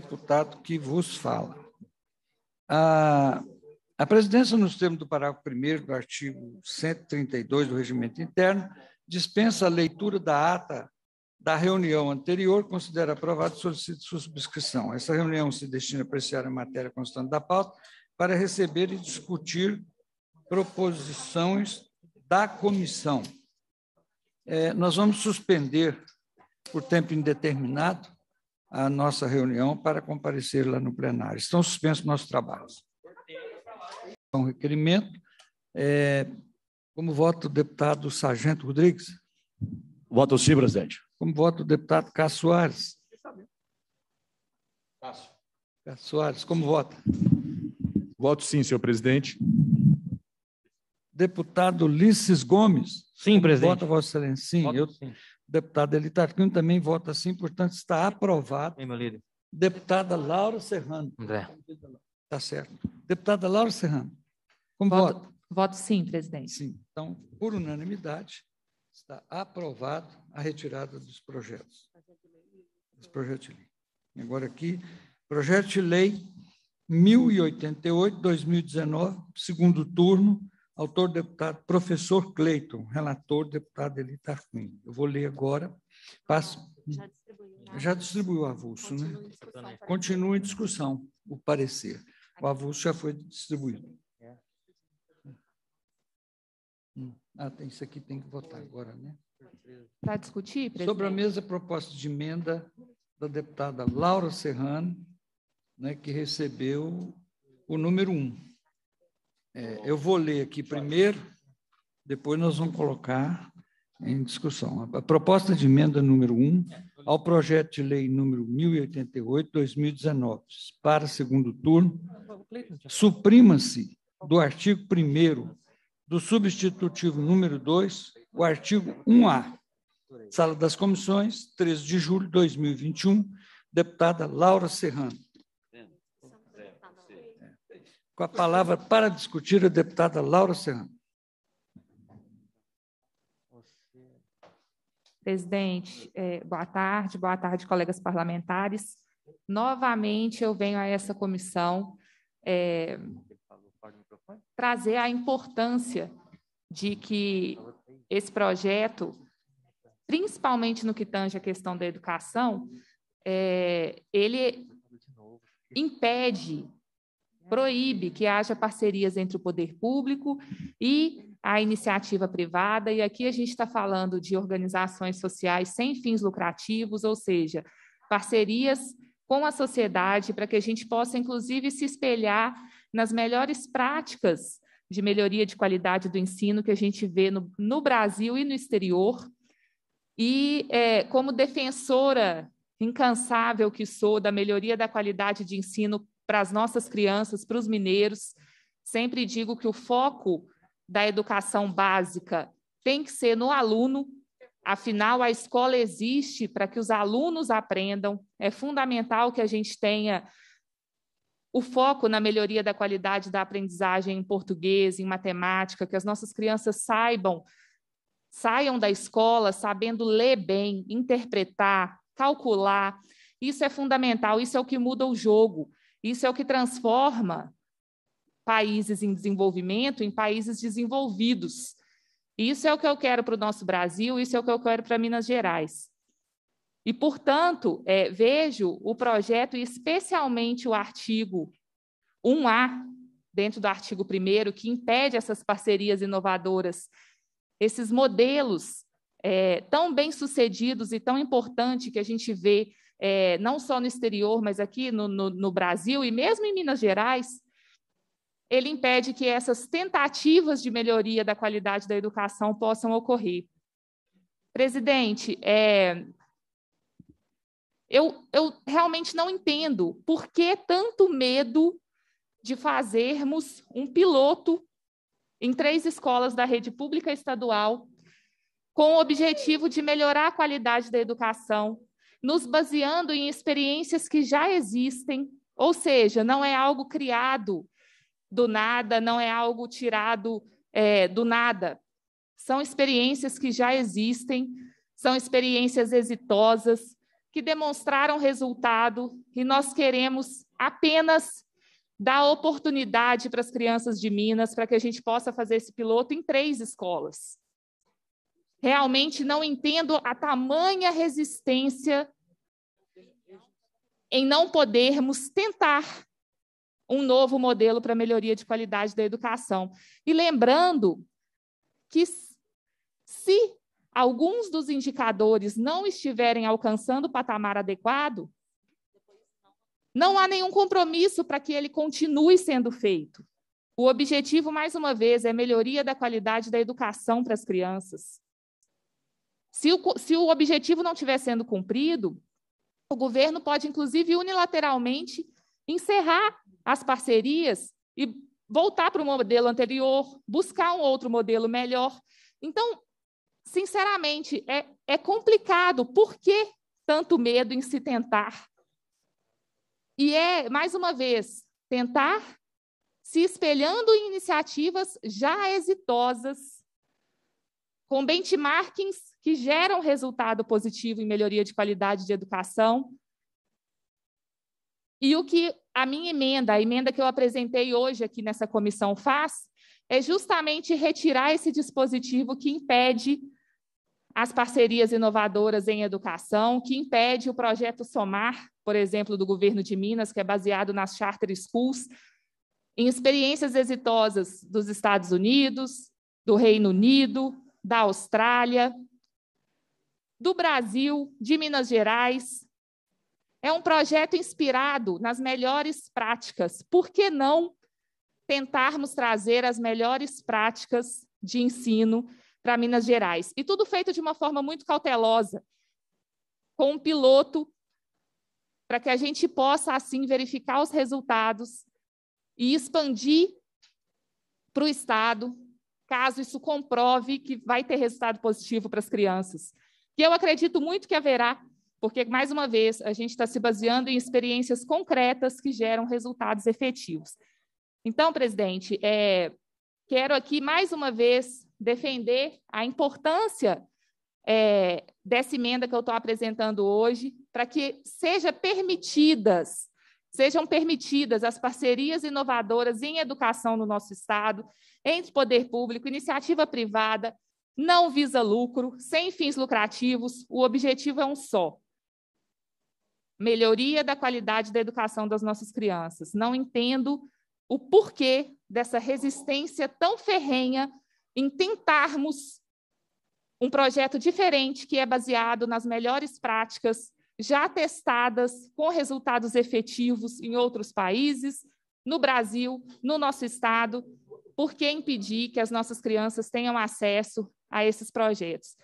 deputado que vos fala. A, a presidência, nos termos do parágrafo 1 do artigo 132 do Regimento Interno, dispensa a leitura da ata da reunião anterior, considera aprovado e solicita subscrição. Essa reunião se destina a apreciar a matéria constante da pauta para receber e discutir proposições da comissão. É, nós vamos suspender por tempo indeterminado a nossa reunião para comparecer lá no plenário. Estão suspensos nossos trabalhos. Um requerimento, é, como voto o deputado Sargento Rodrigues? Voto sim, presidente. Como voto o deputado Cássio Soares? Cássio. Cássio Soares, como vota? Voto sim, senhor presidente. Deputado Ulisses Gomes. Sim, presidente. Vota, Vossa Excelência. Sim, voto, eu sim. Deputada Elita também vota sim, portanto está aprovado. Sim, meu líder. Deputada Laura Serrano. André. Tá certo. Deputada Laura Serrano, como voto, voto? Voto sim, presidente. Sim. Então, por unanimidade, está aprovado a retirada dos projetos. Dos projetos de lei. Agora aqui, projeto de lei 1088, 2019, segundo turno, Autor, deputado, professor Cleiton, relator, deputado Elita Cunha. Eu vou ler agora. Passo. Né? Já distribuiu, o avulso, né? Continua em discussão o parecer. O avulso já foi distribuído. Hum, ah, tem, isso aqui tem que votar agora, né? Para discutir, presidente? Sobre a mesa proposta de emenda da deputada Laura Serrano, né, que recebeu o número 1. Um. É, eu vou ler aqui primeiro, depois nós vamos colocar em discussão. A proposta de emenda número 1 ao projeto de lei número 1088/2019, para segundo turno, suprima-se do artigo 1 do substitutivo número 2, o artigo 1A. Sala das Comissões, 13 de julho de 2021, deputada Laura Serrano. Com a palavra para discutir a deputada Laura Serrano. Presidente, é, boa tarde, boa tarde, colegas parlamentares. Novamente, eu venho a essa comissão é, trazer a importância de que esse projeto, principalmente no que tange a questão da educação, é, ele impede proíbe que haja parcerias entre o poder público e a iniciativa privada, e aqui a gente está falando de organizações sociais sem fins lucrativos, ou seja, parcerias com a sociedade para que a gente possa, inclusive, se espelhar nas melhores práticas de melhoria de qualidade do ensino que a gente vê no, no Brasil e no exterior. E é, como defensora incansável que sou da melhoria da qualidade de ensino para as nossas crianças, para os mineiros. Sempre digo que o foco da educação básica tem que ser no aluno, afinal, a escola existe para que os alunos aprendam. É fundamental que a gente tenha o foco na melhoria da qualidade da aprendizagem em português, em matemática, que as nossas crianças saibam, saiam da escola sabendo ler bem, interpretar, calcular. Isso é fundamental, isso é o que muda o jogo. Isso é o que transforma países em desenvolvimento em países desenvolvidos. Isso é o que eu quero para o nosso Brasil, isso é o que eu quero para Minas Gerais. E, portanto, é, vejo o projeto, e especialmente o artigo 1A, dentro do artigo 1, que impede essas parcerias inovadoras, esses modelos é, tão bem-sucedidos e tão importantes que a gente vê é, não só no exterior, mas aqui no, no, no Brasil e mesmo em Minas Gerais, ele impede que essas tentativas de melhoria da qualidade da educação possam ocorrer. Presidente, é, eu, eu realmente não entendo por que tanto medo de fazermos um piloto em três escolas da rede pública estadual com o objetivo de melhorar a qualidade da educação nos baseando em experiências que já existem, ou seja, não é algo criado do nada, não é algo tirado é, do nada. São experiências que já existem, são experiências exitosas, que demonstraram resultado, e nós queremos apenas dar oportunidade para as crianças de Minas, para que a gente possa fazer esse piloto em três escolas. Realmente não entendo a tamanha resistência em não podermos tentar um novo modelo para melhoria de qualidade da educação. E lembrando que se alguns dos indicadores não estiverem alcançando o patamar adequado, não há nenhum compromisso para que ele continue sendo feito. O objetivo, mais uma vez, é a melhoria da qualidade da educação para as crianças. Se o, se o objetivo não estiver sendo cumprido, o governo pode, inclusive, unilateralmente encerrar as parcerias e voltar para o modelo anterior, buscar um outro modelo melhor. Então, sinceramente, é, é complicado. Por que tanto medo em se tentar? E é, mais uma vez, tentar se espelhando em iniciativas já exitosas, com benchmarkings que geram resultado positivo em melhoria de qualidade de educação. E o que a minha emenda, a emenda que eu apresentei hoje aqui nessa comissão faz, é justamente retirar esse dispositivo que impede as parcerias inovadoras em educação, que impede o projeto Somar, por exemplo, do governo de Minas, que é baseado nas charter schools, em experiências exitosas dos Estados Unidos, do Reino Unido, da Austrália, do Brasil, de Minas Gerais. É um projeto inspirado nas melhores práticas. Por que não tentarmos trazer as melhores práticas de ensino para Minas Gerais? E tudo feito de uma forma muito cautelosa, com um piloto, para que a gente possa, assim, verificar os resultados e expandir para o Estado, caso isso comprove que vai ter resultado positivo para as crianças que eu acredito muito que haverá, porque, mais uma vez, a gente está se baseando em experiências concretas que geram resultados efetivos. Então, presidente, é, quero aqui, mais uma vez, defender a importância é, dessa emenda que eu estou apresentando hoje, para que seja permitidas, sejam permitidas as parcerias inovadoras em educação no nosso Estado, entre poder público, iniciativa privada, não visa lucro, sem fins lucrativos, o objetivo é um só: melhoria da qualidade da educação das nossas crianças. Não entendo o porquê dessa resistência tão ferrenha em tentarmos um projeto diferente que é baseado nas melhores práticas já testadas com resultados efetivos em outros países, no Brasil, no nosso estado, por que impedir que as nossas crianças tenham acesso a esses projetos?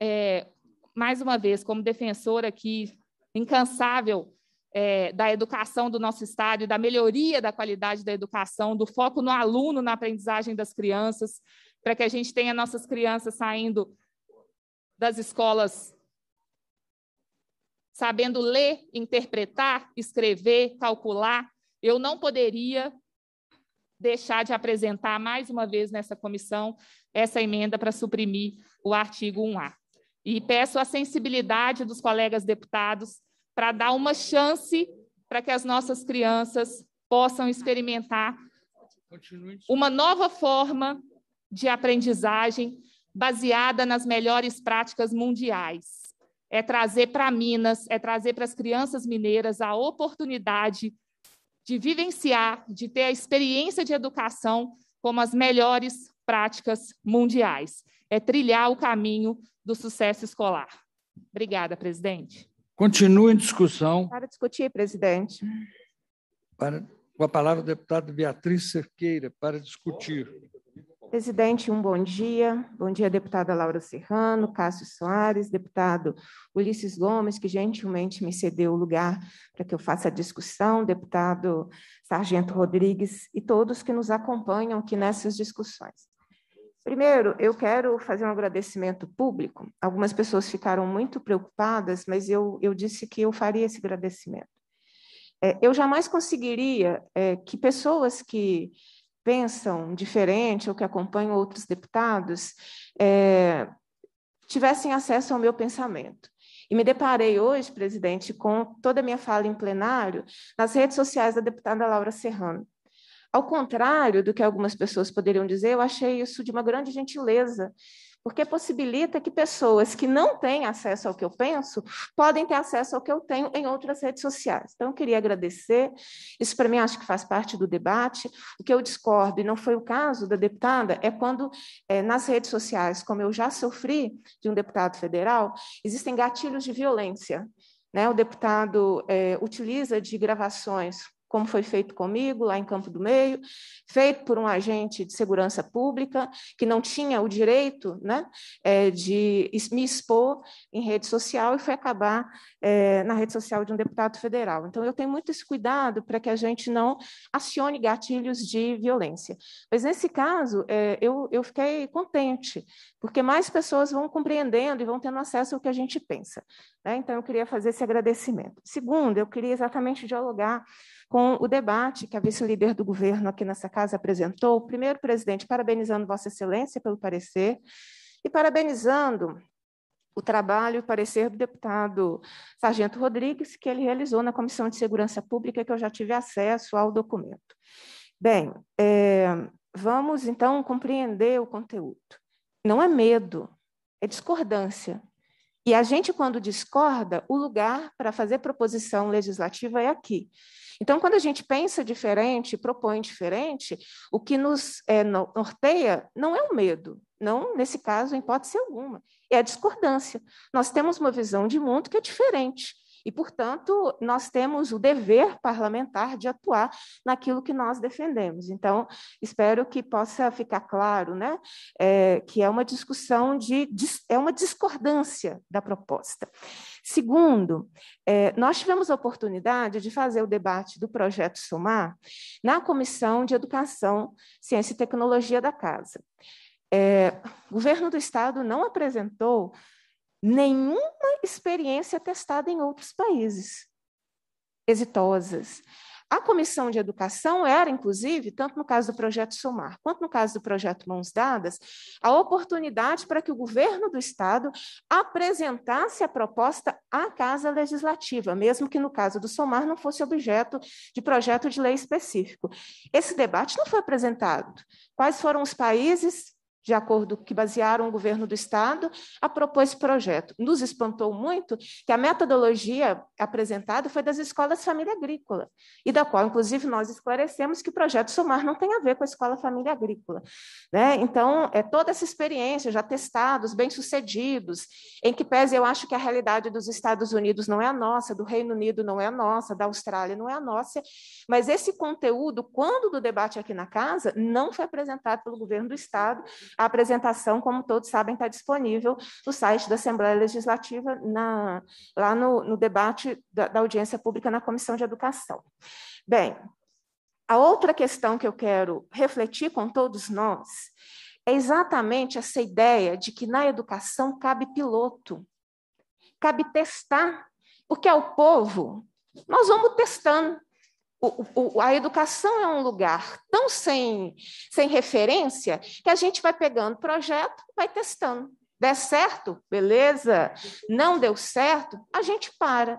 É, mais uma vez, como defensora aqui, incansável é, da educação do nosso estado e da melhoria da qualidade da educação, do foco no aluno, na aprendizagem das crianças, para que a gente tenha nossas crianças saindo das escolas sabendo ler, interpretar, escrever, calcular. Eu não poderia deixar de apresentar mais uma vez nessa comissão essa emenda para suprimir o artigo 1A. E peço a sensibilidade dos colegas deputados para dar uma chance para que as nossas crianças possam experimentar uma nova forma de aprendizagem baseada nas melhores práticas mundiais. É trazer para Minas, é trazer para as crianças mineiras a oportunidade de vivenciar, de ter a experiência de educação como as melhores práticas mundiais. É trilhar o caminho do sucesso escolar. Obrigada, presidente. Continua em discussão. Para discutir, presidente. Para, com a palavra, deputada Beatriz Cerqueira, para discutir. Presidente, um bom dia. Bom dia, deputada Laura Serrano, Cássio Soares, deputado Ulisses Gomes, que gentilmente me cedeu o lugar para que eu faça a discussão, deputado Sargento Rodrigues e todos que nos acompanham aqui nessas discussões. Primeiro, eu quero fazer um agradecimento público. Algumas pessoas ficaram muito preocupadas, mas eu, eu disse que eu faria esse agradecimento. É, eu jamais conseguiria é, que pessoas que pensam diferente ou que acompanham outros deputados é, tivessem acesso ao meu pensamento. E me deparei hoje, presidente, com toda a minha fala em plenário nas redes sociais da deputada Laura Serrano. Ao contrário do que algumas pessoas poderiam dizer, eu achei isso de uma grande gentileza porque possibilita que pessoas que não têm acesso ao que eu penso podem ter acesso ao que eu tenho em outras redes sociais. Então, eu queria agradecer. Isso, para mim, acho que faz parte do debate. O que eu discordo, e não foi o caso da deputada, é quando é, nas redes sociais, como eu já sofri de um deputado federal, existem gatilhos de violência. Né? O deputado é, utiliza de gravações como foi feito comigo lá em Campo do Meio, feito por um agente de segurança pública que não tinha o direito né, é, de me expor em rede social e foi acabar é, na rede social de um deputado federal. Então, eu tenho muito esse cuidado para que a gente não acione gatilhos de violência. Mas, nesse caso, é, eu, eu fiquei contente, porque mais pessoas vão compreendendo e vão tendo acesso ao que a gente pensa. Né? Então, eu queria fazer esse agradecimento. Segundo, eu queria exatamente dialogar com o debate que a vice-líder do governo aqui nessa casa apresentou. Primeiro, presidente, parabenizando Vossa Excelência pelo parecer e parabenizando o trabalho e o parecer do deputado Sargento Rodrigues, que ele realizou na Comissão de Segurança Pública, que eu já tive acesso ao documento. Bem, é, vamos então compreender o conteúdo. Não é medo, é discordância. E a gente, quando discorda, o lugar para fazer proposição legislativa é aqui. Então, quando a gente pensa diferente, propõe diferente, o que nos é, norteia não é o medo, não, nesse caso, em hipótese alguma, é a discordância. Nós temos uma visão de mundo que é diferente. E, portanto, nós temos o dever parlamentar de atuar naquilo que nós defendemos. Então, espero que possa ficar claro né, é, que é uma discussão de, é uma discordância da proposta. Segundo, é, nós tivemos a oportunidade de fazer o debate do projeto Somar na Comissão de Educação, Ciência e Tecnologia da Casa. É, o governo do Estado não apresentou nenhuma experiência testada em outros países exitosas. A comissão de educação era, inclusive, tanto no caso do projeto Somar, quanto no caso do projeto Mãos Dadas, a oportunidade para que o governo do estado apresentasse a proposta à casa legislativa, mesmo que no caso do Somar não fosse objeto de projeto de lei específico. Esse debate não foi apresentado. Quais foram os países de acordo que basearam o governo do estado, a propor esse projeto. Nos espantou muito que a metodologia apresentada foi das escolas família agrícola, e da qual, inclusive, nós esclarecemos que o projeto Somar não tem a ver com a escola família agrícola. Né? Então, é toda essa experiência, já testados, bem-sucedidos, em que pese eu acho que a realidade dos Estados Unidos não é a nossa, do Reino Unido não é a nossa, da Austrália não é a nossa, mas esse conteúdo, quando do debate aqui na casa, não foi apresentado pelo governo do estado, a apresentação, como todos sabem, está disponível no site da Assembleia Legislativa, na, lá no, no debate da, da audiência pública na Comissão de Educação. Bem, a outra questão que eu quero refletir com todos nós é exatamente essa ideia de que na educação cabe piloto, cabe testar, porque ao povo nós vamos testando o, o, a educação é um lugar tão sem, sem referência que a gente vai pegando projeto, vai testando. Der certo, beleza. Não deu certo, a gente para.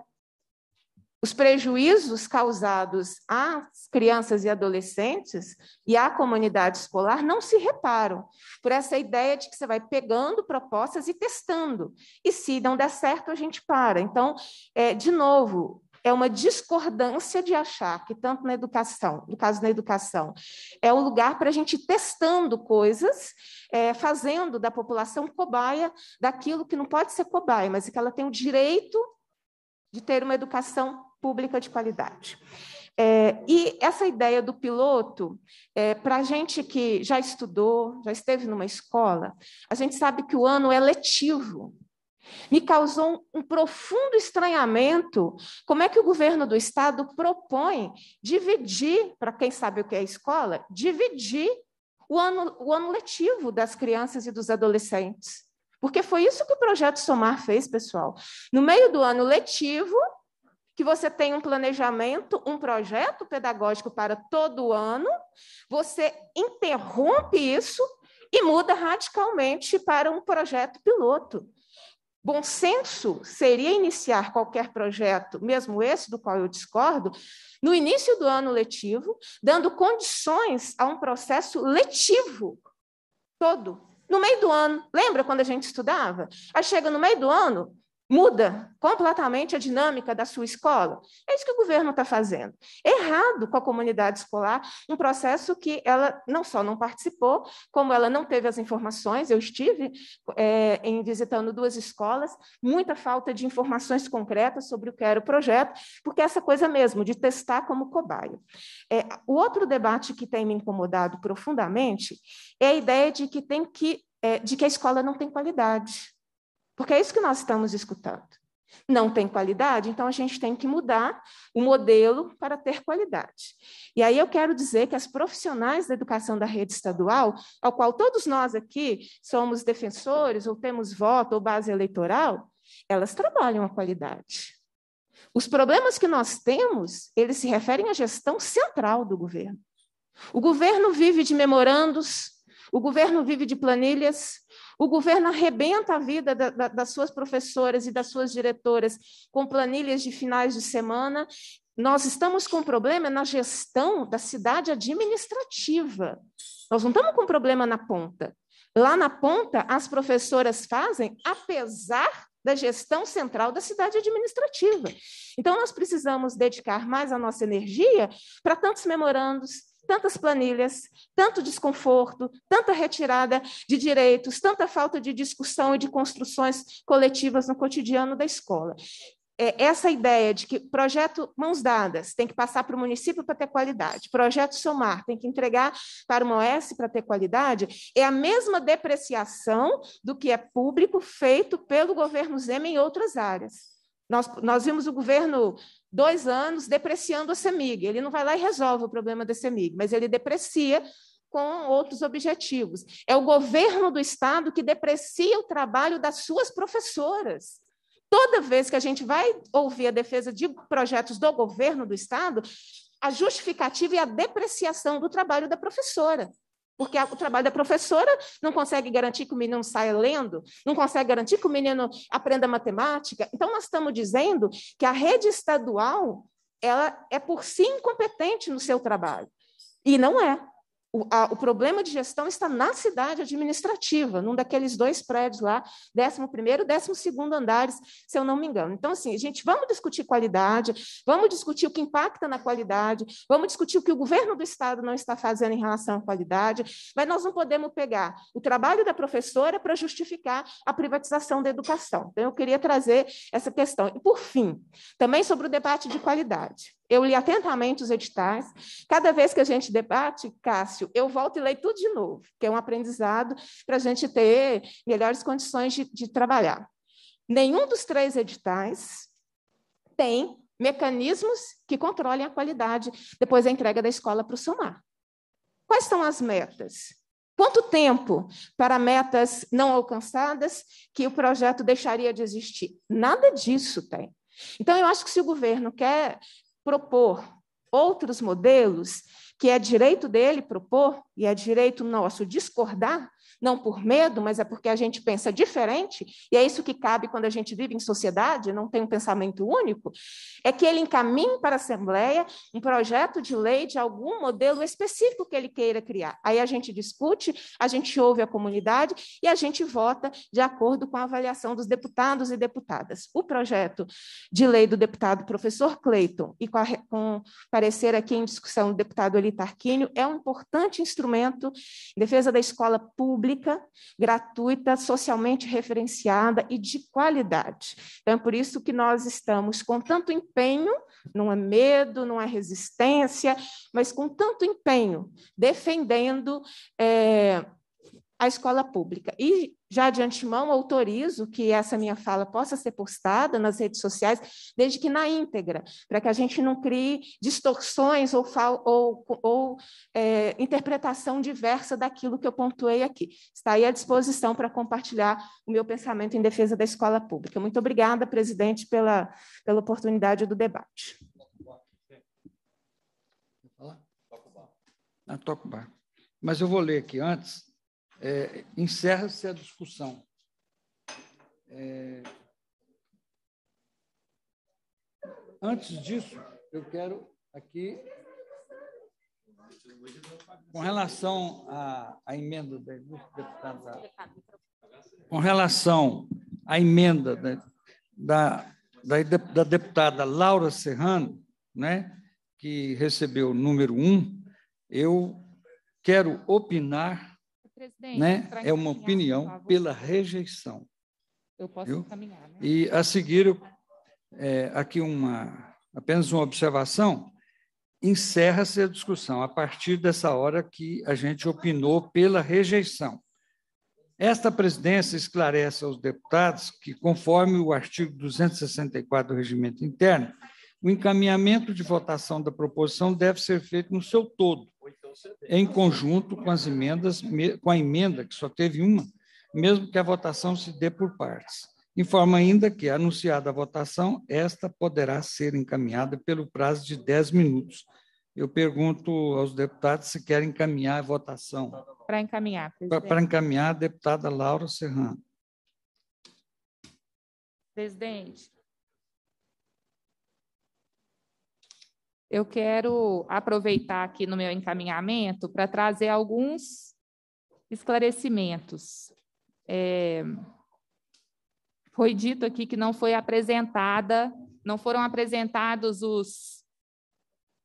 Os prejuízos causados às crianças e adolescentes e à comunidade escolar não se reparam por essa ideia de que você vai pegando propostas e testando. E se não der certo, a gente para. Então, é, de novo, é uma discordância de achar que tanto na educação, no caso na educação, é um lugar para a gente ir testando coisas, é, fazendo da população cobaia daquilo que não pode ser cobaia, mas que ela tem o direito de ter uma educação pública de qualidade. É, e essa ideia do piloto, é, para a gente que já estudou, já esteve numa escola, a gente sabe que o ano é letivo, me causou um, um profundo estranhamento como é que o governo do estado propõe dividir, para quem sabe o que é escola, dividir o ano, o ano letivo das crianças e dos adolescentes. Porque foi isso que o projeto Somar fez, pessoal. No meio do ano letivo, que você tem um planejamento, um projeto pedagógico para todo ano, você interrompe isso e muda radicalmente para um projeto piloto. Bom senso seria iniciar qualquer projeto, mesmo esse do qual eu discordo, no início do ano letivo, dando condições a um processo letivo todo, no meio do ano. Lembra quando a gente estudava? Aí chega no meio do ano, Muda completamente a dinâmica da sua escola. É isso que o governo está fazendo. Errado com a comunidade escolar, um processo que ela não só não participou, como ela não teve as informações. Eu estive é, em visitando duas escolas, muita falta de informações concretas sobre o que era o projeto, porque essa coisa mesmo de testar como cobaio É, o outro debate que tem me incomodado profundamente é a ideia de que tem que é, de que a escola não tem qualidade. Porque é isso que nós estamos escutando. Não tem qualidade, então a gente tem que mudar o modelo para ter qualidade. E aí eu quero dizer que as profissionais da educação da rede estadual, ao qual todos nós aqui somos defensores, ou temos voto, ou base eleitoral, elas trabalham a qualidade. Os problemas que nós temos, eles se referem à gestão central do governo. O governo vive de memorandos, o governo vive de planilhas, o governo arrebenta a vida da, da, das suas professoras e das suas diretoras com planilhas de finais de semana. Nós estamos com problema na gestão da cidade administrativa. Nós não estamos com problema na ponta. Lá na ponta, as professoras fazem, apesar da gestão central da cidade administrativa. Então, nós precisamos dedicar mais a nossa energia para tantos memorandos, tantas planilhas, tanto desconforto, tanta retirada de direitos, tanta falta de discussão e de construções coletivas no cotidiano da escola é, essa ideia de que projeto mãos dadas tem que passar para o município para ter qualidade, projeto somar tem que entregar para uma OS para ter qualidade, é a mesma depreciação do que é público feito pelo governo Zema em outras áreas. Nós, nós vimos o governo dois anos depreciando a CEMIG. Ele não vai lá e resolve o problema da CEMIG, mas ele deprecia com outros objetivos. É o governo do Estado que deprecia o trabalho das suas professoras. Toda vez que a gente vai ouvir a defesa de projetos do governo do Estado, a justificativa e é a depreciação do trabalho da professora. Porque o trabalho da professora não consegue garantir que o menino saia lendo, não consegue garantir que o menino aprenda matemática. Então, nós estamos dizendo que a rede estadual ela é por si incompetente no seu trabalho. E não é o, a, o, problema de gestão está na cidade administrativa, num daqueles dois prédios lá, 11 e 12 andares, se eu não me engano. Então, assim, gente, vamos discutir qualidade, vamos discutir o que impacta na qualidade, vamos discutir o que o governo do Estado não está fazendo em relação à qualidade, mas nós não podemos pegar o trabalho da professora para justificar a privatização da educação. Então, eu queria trazer essa questão. E, por fim, também sobre o debate de qualidade eu li atentamente os editais. Cada vez que a gente debate, Cássio, eu volto e leio tudo de novo, que é um aprendizado para a gente ter melhores condições de, de, trabalhar. Nenhum dos três editais tem mecanismos que controlem a qualidade depois da entrega da escola para o SOMAR. Quais são as metas? Quanto tempo para metas não alcançadas que o projeto deixaria de existir? Nada disso tem. Então, eu acho que se o governo quer propor outros modelos, que é direito dele propor e é direito nosso discordar, não por medo, mas é porque a gente pensa diferente, e é isso que cabe quando a gente vive em sociedade, não tem um pensamento único, é que ele encaminhe para a Assembleia um projeto de lei de algum modelo específico que ele queira criar. Aí a gente discute, a gente ouve a comunidade e a gente vota de acordo com a avaliação dos deputados e deputadas. O projeto de lei do deputado professor Cleiton e com, a, com parecer aqui em discussão do deputado Eli Tarquínio é um importante instrumento em defesa da escola pública pública, gratuita, socialmente referenciada e de qualidade. Então, é por isso que nós estamos com tanto empenho, não é medo, não é resistência, mas com tanto empenho, defendendo. É, à escola pública. E já de antemão autorizo que essa minha fala possa ser postada nas redes sociais, desde que na íntegra, para que a gente não crie distorções ou, ou, ou é, interpretação diversa daquilo que eu pontuei aqui. Está aí à disposição para compartilhar o meu pensamento em defesa da escola pública. Muito obrigada, presidente, pela, pela oportunidade do debate. Tocubá. Mas eu vou ler aqui antes é, encerra-se a discussão. É... Antes disso, eu quero aqui, com relação à, à emenda da deputada, com relação à emenda da, da, da deputada Laura Serrano, né, que recebeu o número 1, um, eu quero opinar Presidente, né? é uma opinião pela rejeição. Eu posso viu? encaminhar. Né? E a seguir, eu, é, aqui uma, apenas uma observação. Encerra-se a discussão a partir dessa hora que a gente opinou pela rejeição. Esta presidência esclarece aos deputados que, conforme o artigo 264 do Regimento Interno, o encaminhamento de votação da proposição deve ser feito no seu todo, em conjunto com as emendas, com a emenda, que só teve uma, mesmo que a votação se dê por partes. Informa ainda que, anunciada a votação, esta poderá ser encaminhada pelo prazo de 10 minutos. Eu pergunto aos deputados se querem encaminhar a votação. Para encaminhar, presidente. Para encaminhar, a deputada Laura Serrano. Presidente, eu quero aproveitar aqui no meu encaminhamento para trazer alguns esclarecimentos. É, foi dito aqui que não foi apresentada, não foram apresentados os,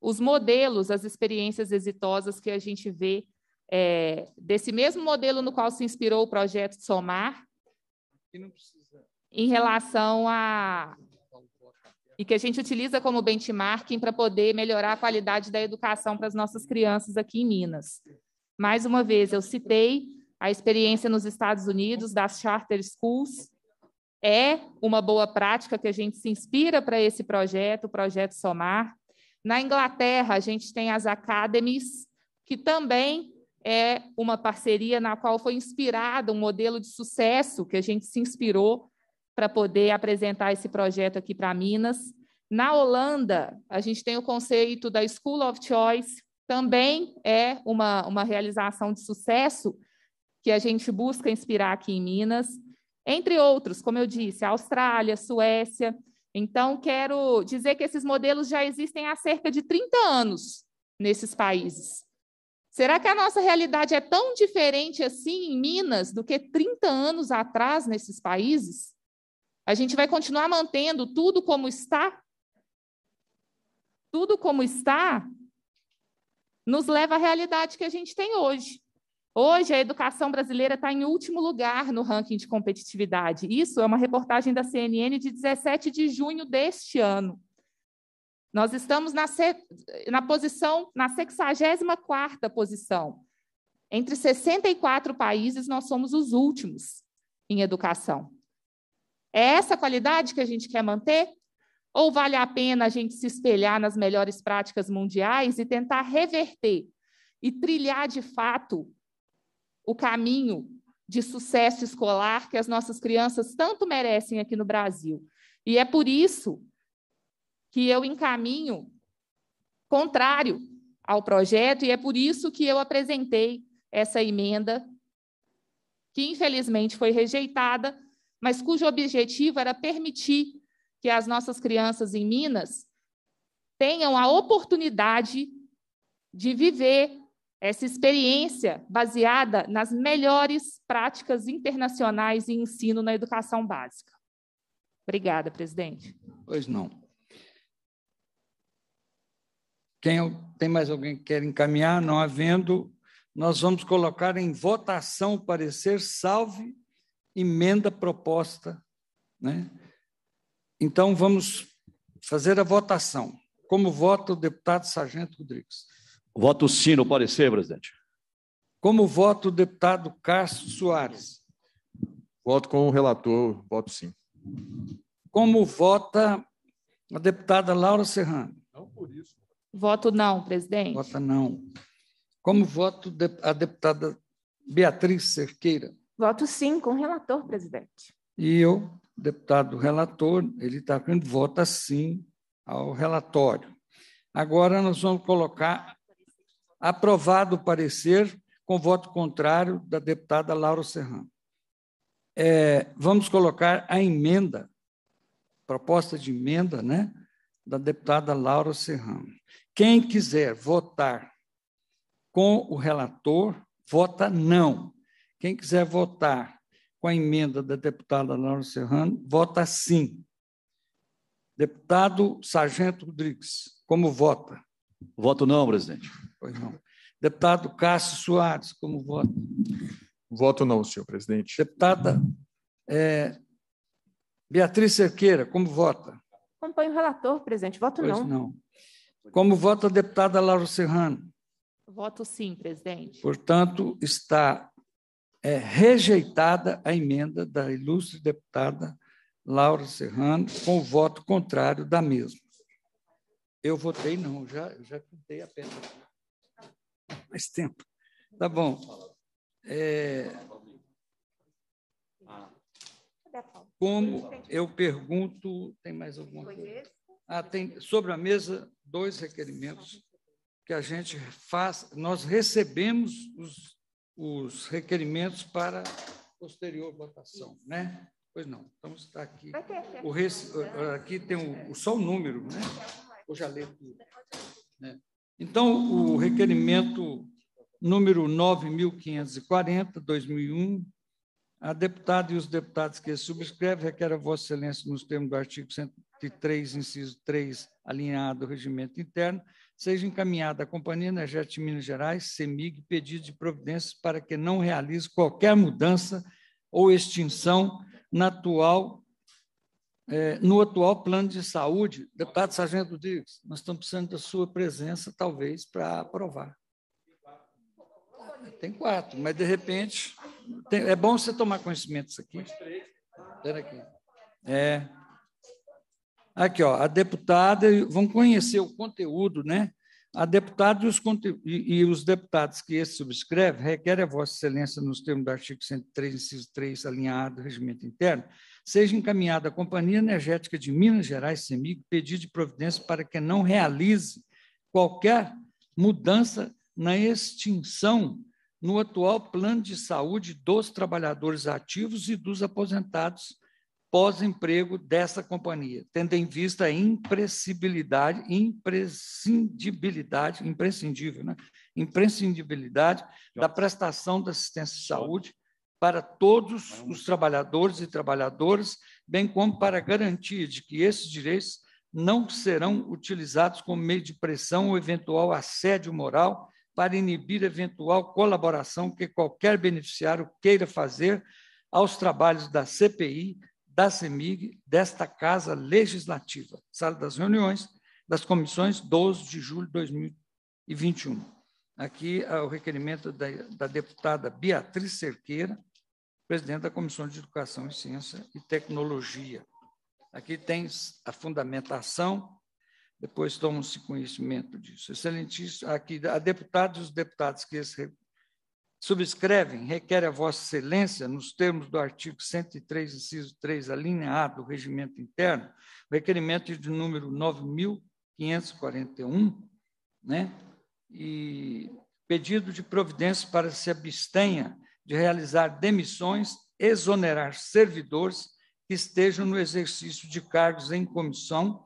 os modelos, as experiências exitosas que a gente vê é, desse mesmo modelo no qual se inspirou o projeto Somar. Em relação a, e que a gente utiliza como benchmarking para poder melhorar a qualidade da educação para as nossas crianças aqui em Minas. Mais uma vez, eu citei a experiência nos Estados Unidos das charter schools. É uma boa prática que a gente se inspira para esse projeto, o projeto Somar. Na Inglaterra, a gente tem as academies, que também é uma parceria na qual foi inspirado um modelo de sucesso que a gente se inspirou para poder apresentar esse projeto aqui para Minas. Na Holanda, a gente tem o conceito da School of Choice, também é uma, uma realização de sucesso que a gente busca inspirar aqui em Minas. Entre outros, como eu disse, Austrália, Suécia. Então, quero dizer que esses modelos já existem há cerca de 30 anos nesses países. Será que a nossa realidade é tão diferente assim em Minas do que 30 anos atrás nesses países? A gente vai continuar mantendo tudo como está? Tudo como está nos leva à realidade que a gente tem hoje. Hoje, a educação brasileira está em último lugar no ranking de competitividade. Isso é uma reportagem da CNN de 17 de junho deste ano. Nós estamos na, na posição, na 64 posição. Entre 64 países, nós somos os últimos em educação. É essa qualidade que a gente quer manter? Ou vale a pena a gente se espelhar nas melhores práticas mundiais e tentar reverter e trilhar de fato o caminho de sucesso escolar que as nossas crianças tanto merecem aqui no Brasil? E é por isso que eu encaminho contrário ao projeto e é por isso que eu apresentei essa emenda que infelizmente foi rejeitada, mas cujo objetivo era permitir que as nossas crianças em Minas tenham a oportunidade de viver essa experiência baseada nas melhores práticas internacionais e ensino na educação básica. Obrigada, presidente. Pois não. Quem, tem mais alguém que quer encaminhar? Não havendo, nós vamos colocar em votação o parecer, salve emenda proposta. Né? Então, vamos fazer a votação. Como vota o deputado Sargento Rodrigues? Voto sim no parecer, presidente. Como vota o deputado Cássio Soares? Voto com o relator, voto sim. Como vota a deputada Laura Serrano? Não por isso. Voto não, presidente. Vota não. Como vota a deputada Beatriz Cerqueira? Voto sim com o relator, presidente. E eu, deputado relator, ele está pedindo voto sim ao relatório. Agora nós vamos colocar aprovado o parecer com voto contrário da deputada Laura Serrano. É, vamos colocar a emenda, proposta de emenda, né, da deputada Laura Serrano. Quem quiser votar com o relator, vota não. Quem quiser votar com a emenda da deputada Laura Serrano, vota sim. Deputado Sargento Rodrigues, como vota? Voto não, presidente. Pois não. Deputado Cássio Soares, como vota? Voto não, senhor presidente. Deputada é, Beatriz Cerqueira, como vota? Acompanho o relator, presidente. Voto pois não. não. Como vota a deputada Laura Serrano? Voto sim, presidente. Portanto, está é rejeitada a emenda da ilustre deputada Laura Serrano, com o voto contrário da mesma. Eu votei não, já, já contei a pena Mais tempo. Tá bom. É... Como eu pergunto, tem mais alguma coisa? Ah, tem sobre a mesa dois requerimentos que a gente faz, nós recebemos os os requerimentos para posterior votação, né? Pois não, vamos estar aqui. O Aqui tem o, só o número, né? Eu já leio tudo. Né? Então, o requerimento número 9.540, 2001, a deputada e os deputados que subscrevem requer a Vossa Excelência, nos termos do artigo 103, inciso 3, alinhado ao regimento interno, seja encaminhada à Companhia Energética de Minas Gerais, CEMIG, pedido de providências para que não realize qualquer mudança ou extinção atual, é, no atual plano de saúde. Deputado Sargento Rodrigues, nós estamos precisando da sua presença, talvez, para aprovar. Tem quatro, mas de repente. Tem, é bom você tomar conhecimento disso aqui. Espera aqui. É. Aqui, ó, a deputada, vão conhecer o conteúdo, né? A deputada e os, e, e os deputados que esse subscreve requer a Vossa Excelência, nos termos do artigo 103, inciso 3, alinhado do regimento interno, seja encaminhada à Companhia Energética de Minas Gerais, CEMIG, pedido de providência para que não realize qualquer mudança na extinção no atual plano de saúde dos trabalhadores ativos e dos aposentados pós-emprego dessa companhia, tendo em vista a imprescindibilidade, imprescindibilidade, imprescindível, né? imprescindibilidade da prestação da assistência de saúde para todos é os trabalhadores e trabalhadoras, bem como para garantir garantia de que esses direitos não serão utilizados como meio de pressão ou eventual assédio moral para inibir eventual colaboração que qualquer beneficiário queira fazer aos trabalhos da CPI da CEMIG desta Casa Legislativa, sala das reuniões das comissões 12 de julho de 2021. Aqui ah, o requerimento da, da deputada Beatriz Cerqueira, presidente da Comissão de Educação e Ciência e Tecnologia. Aqui tem a fundamentação, depois tomam-se conhecimento disso. Excelentíssimo, aqui a deputados e os deputados que esse subscrevem, requer a Vossa Excelência, nos termos do artigo 103, inciso 3, alinhado do Regimento Interno, o requerimento de número 9.541, né? E pedido de providência para se abstenha de realizar demissões, exonerar servidores que estejam no exercício de cargos em comissão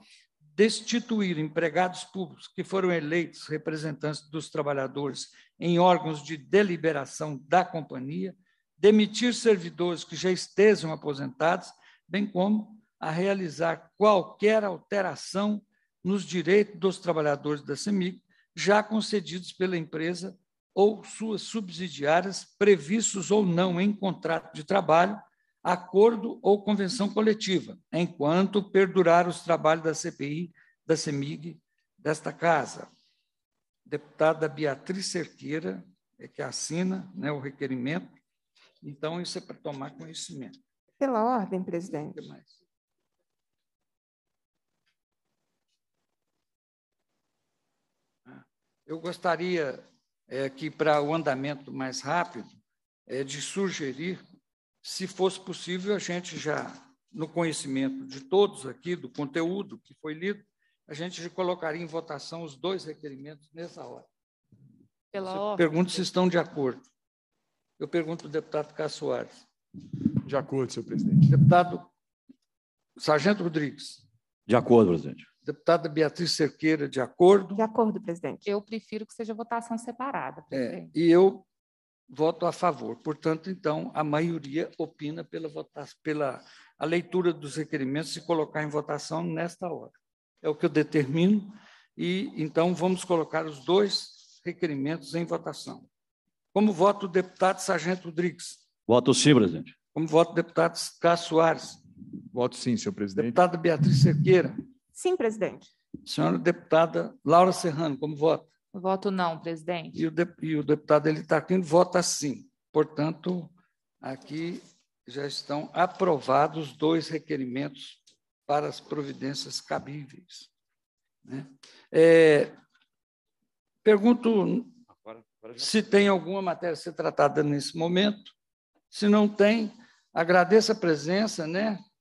destituir empregados públicos que foram eleitos representantes dos trabalhadores em órgãos de deliberação da companhia, demitir servidores que já estejam aposentados, bem como a realizar qualquer alteração nos direitos dos trabalhadores da CEMIG já concedidos pela empresa ou suas subsidiárias, previstos ou não em contrato de trabalho, acordo ou convenção coletiva, enquanto perdurar os trabalhos da CPI, da CEMIG, desta Casa. Deputada Beatriz Cerqueira é que assina né, o requerimento. Então, isso é para tomar conhecimento. Pela ordem, presidente. O que mais? Ah, eu gostaria é, que, para o andamento mais rápido, é, de sugerir se fosse possível, a gente já, no conhecimento de todos aqui, do conteúdo que foi lido, a gente colocaria em votação os dois requerimentos nessa hora. Pela pergunto se estão de acordo. Eu pergunto ao deputado Cássio Soares. De acordo, senhor presidente. Deputado Sargento Rodrigues. De acordo, presidente. Deputada Beatriz Cerqueira, de acordo? De acordo, presidente. Eu prefiro que seja votação separada. É, e eu voto a favor. Portanto, então, a maioria opina pela, votação, pela a leitura dos requerimentos e colocar em votação nesta hora. É o que eu determino e então vamos colocar os dois requerimentos em votação. Como voto o deputado Sargento Rodrigues? Voto sim, presidente. Como voto o deputado Cássio Soares? Voto sim, senhor presidente. Deputada Beatriz Cerqueira? Sim, presidente. Senhora deputada Laura Serrano, como voto? Voto não, presidente. E o, de, e o deputado Elitarquino tá vota sim. Portanto, aqui já estão aprovados dois requerimentos para as providências cabíveis. Né? É, pergunto agora, agora já... se tem alguma matéria a ser tratada nesse momento. Se não tem, agradeço a presença, né?